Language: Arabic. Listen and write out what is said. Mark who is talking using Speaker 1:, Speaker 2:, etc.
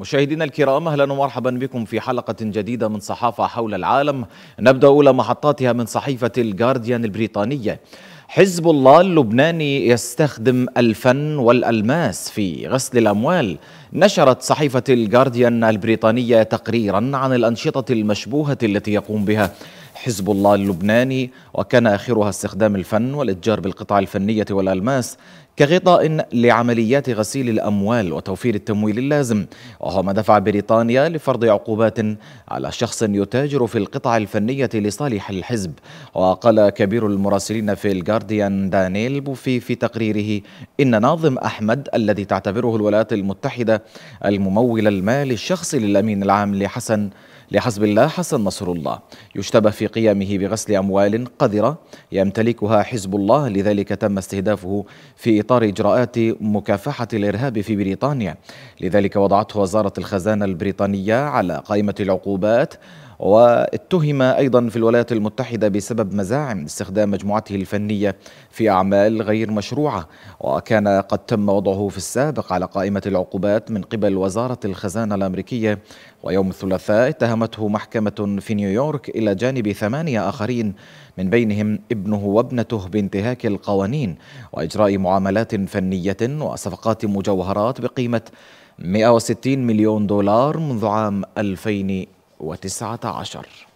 Speaker 1: مشاهدينا الكرام اهلا ومرحبا بكم في حلقه جديده من صحافه حول العالم نبدا اولى محطاتها من صحيفه الجارديان البريطانيه حزب الله اللبناني يستخدم الفن والألماس في غسل الأموال نشرت صحيفة الجارديان البريطانية تقريرا عن الأنشطة المشبوهة التي يقوم بها حزب الله اللبناني وكان آخرها استخدام الفن والإتجار بالقطع الفنية والألماس كغطاء لعمليات غسيل الأموال وتوفير التمويل اللازم وهو ما دفع بريطانيا لفرض عقوبات على شخص يتاجر في القطع الفنية لصالح الحزب وقال كبير المراسلين في الجارديان دانيل بوفي في تقريره إن ناظم أحمد الذي تعتبره الولايات المتحدة الممول المالي الشخصي للأمين العام لحسن لحسب الله حسن نصر الله يشتبه في قيامه بغسل أموال قذرة يمتلكها حزب الله لذلك تم استهدافه في إطار إجراءات مكافحة الإرهاب في بريطانيا لذلك وضعته وزارة الخزانة البريطانية على قائمة العقوبات واتهم أيضا في الولايات المتحدة بسبب مزاعم استخدام مجموعته الفنية في أعمال غير مشروعة وكان قد تم وضعه في السابق على قائمة العقوبات من قبل وزارة الخزانة الأمريكية ويوم الثلاثاء اتهمته محكمة في نيويورك إلى جانب ثمانية آخرين من بينهم ابنه وابنته بانتهاك القوانين وإجراء معاملات فنية وصفقات مجوهرات بقيمة 160 مليون دولار منذ عام 2000 وتسعة عشر